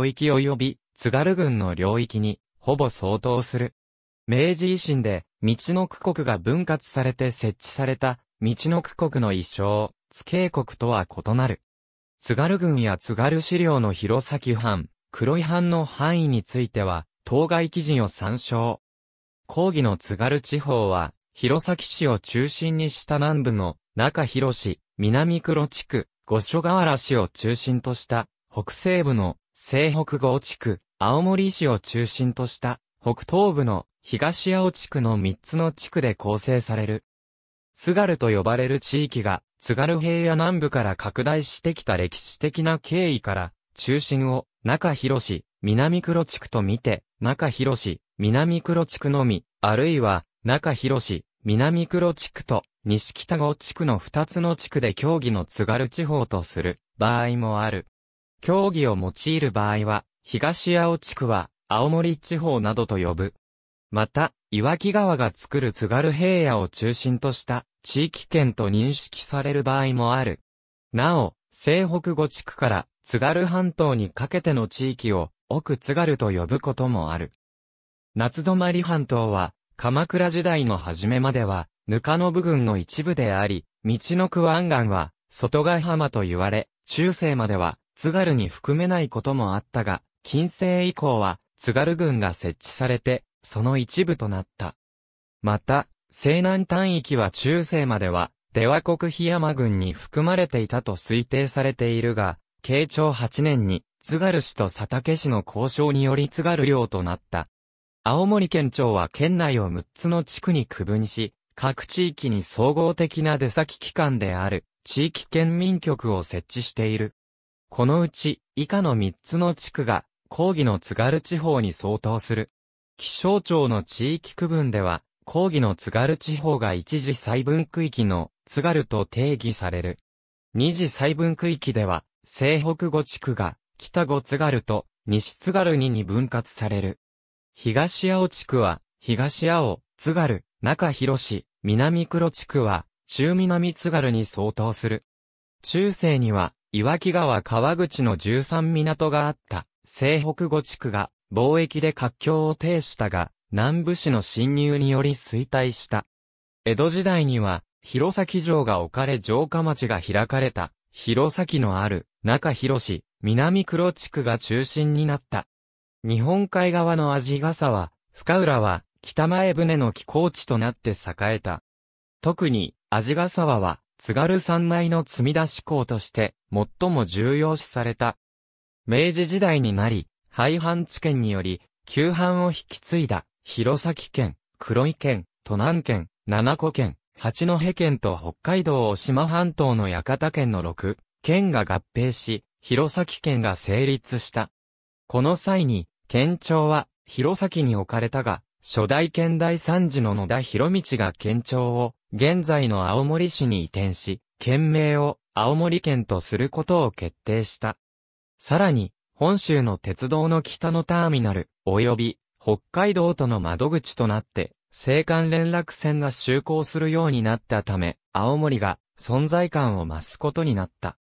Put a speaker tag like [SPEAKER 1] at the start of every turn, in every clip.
[SPEAKER 1] 古域及び津軽郡の領域にほぼ相当する。明治維新で道の区国が分割されて設置された道の区国の一生、津渓国とは異なる。津軽郡や津軽資料の弘前藩、黒井藩の範囲については、当該記事を参照。講義の津軽地方は、弘前市を中心にした南部の中広市、南黒地区、五所川原市を中心とした北西部の西北豪地区、青森市を中心とした、北東部の東青地区の3つの地区で構成される。津軽と呼ばれる地域が、津軽平野南部から拡大してきた歴史的な経緯から、中心を中広市、南黒地区と見て、中広市、南黒地区のみ、あるいは、中広市、南黒地区と、西北郷地区の2つの地区で協議の津軽地方とする場合もある。競技を用いる場合は、東青地区は、青森地方などと呼ぶ。また、岩木川が作る津軽平野を中心とした地域圏と認識される場合もある。なお、西北五地区から津軽半島にかけての地域を奥津軽と呼ぶこともある。夏泊半島は、鎌倉時代の初めまでは、ぬかの部分の一部であり、道の区湾岸は、外ヶ浜と言われ、中世までは、津軽に含めないこともあったが、近世以降は津軽軍が設置されて、その一部となった。また、西南単域は中世までは、出羽国檜山軍に含まれていたと推定されているが、慶長8年に、津軽市と佐竹市の交渉により津軽領となった。青森県庁は県内を6つの地区に区分し、各地域に総合的な出先機関である、地域県民局を設置している。このうち、以下の3つの地区が、講義の津軽地方に相当する。気象庁の地域区分では、講義の津軽地方が一次細分区域の津軽と定義される。二次細分区域では、西北五地区が北五津軽と西津軽にに分割される。東青地区は、東青、津軽、中広市、南黒地区は、中南津軽に相当する。中世には、岩木川川口の13港があった、西北五地区が、貿易で活況を呈したが、南部市の侵入により衰退した。江戸時代には、弘前城が置かれ城下町が開かれた、弘前のある、中広市、南黒地区が中心になった。日本海側の味笠は、深浦は、北前船の寄港地となって栄えた。特に、味ヶ沢は、津軽三昧の積み出し港として最も重要視された。明治時代になり、廃藩置県により、旧藩を引き継いだ、弘前県、黒井県、都南県、七子県、八戸県と北海道大島半島の館県の6県が合併し、弘前県が成立した。この際に、県庁は弘前に置かれたが、初代県第三次の野田博道が県庁を現在の青森市に移転し、県名を青森県とすることを決定した。さらに、本州の鉄道の北のターミナル、及び北海道との窓口となって、青函連絡船が就航するようになったため、青森が存在感を増すことになった。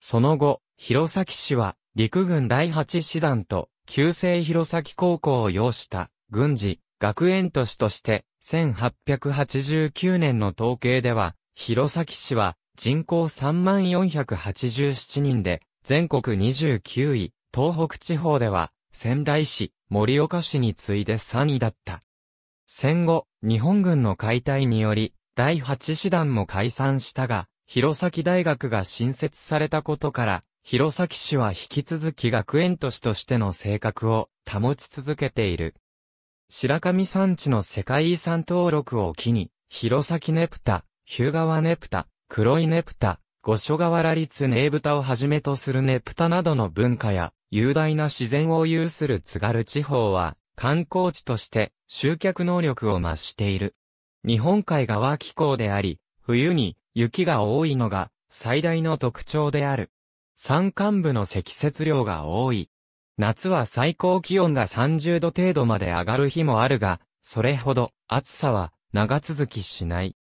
[SPEAKER 1] その後、弘前市は陸軍第8師団と旧制弘前高校を要した軍事、学園都市として、1889年の統計では、弘前市は人口3487人で、全国29位、東北地方では、仙台市、盛岡市に次いで3位だった。戦後、日本軍の解体により、第8師団も解散したが、弘前大学が新設されたことから、弘前市は引き続き学園都市としての性格を保ち続けている。白神山地の世界遺産登録を機に、弘前ねぷた、日向川ねぷた、黒いねぷた、五所川原立ねぶたをはじめとするねぷたなどの文化や、雄大な自然を有する津軽地方は、観光地として集客能力を増している。日本海側気候であり、冬に雪が多いのが最大の特徴である。山間部の積雪量が多い。夏は最高気温が30度程度まで上がる日もあるが、それほど暑さは長続きしない。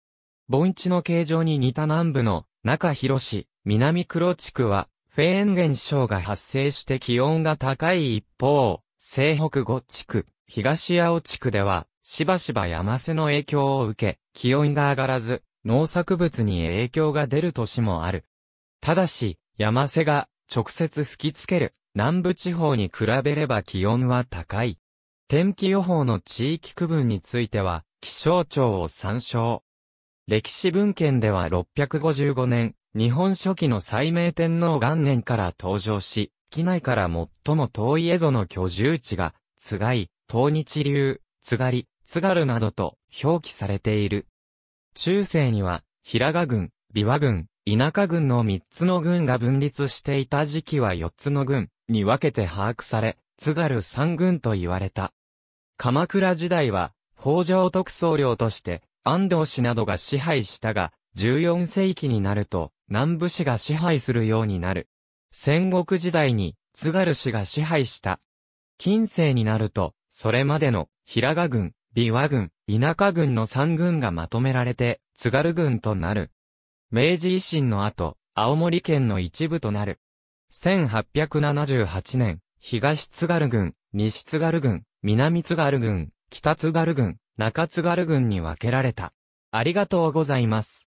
[SPEAKER 1] 盆地の形状に似た南部の中広市、南黒地区はフェーン現象が発生して気温が高い一方、西北五地区、東青地区では、しばしば山瀬の影響を受け、気温が上がらず、農作物に影響が出る年もある。ただし、山瀬が直接吹きつける南部地方に比べれば気温は高い。天気予報の地域区分については、気象庁を参照。歴史文献では655年、日本初期の最明天皇元年から登場し、機内から最も遠い蝦夷の居住地が、津貝、東日流、津狩り、津軽などと表記されている。中世には、平賀郡、琵琶郡、田舎郡の3つの郡が分立していた時期は4つの郡、に分けて把握され、津軽三軍と言われた。鎌倉時代は、北条特総領として、安藤氏などが支配したが、14世紀になると、南部氏が支配するようになる。戦国時代に、津軽氏が支配した。近世になると、それまでの、平賀軍、美和軍、田舎軍の三軍がまとめられて、津軽軍となる。明治維新の後、青森県の一部となる。1878年、東津軽郡、西津軽郡、南津軽郡、北津軽郡、中津軽郡に分けられた。ありがとうございます。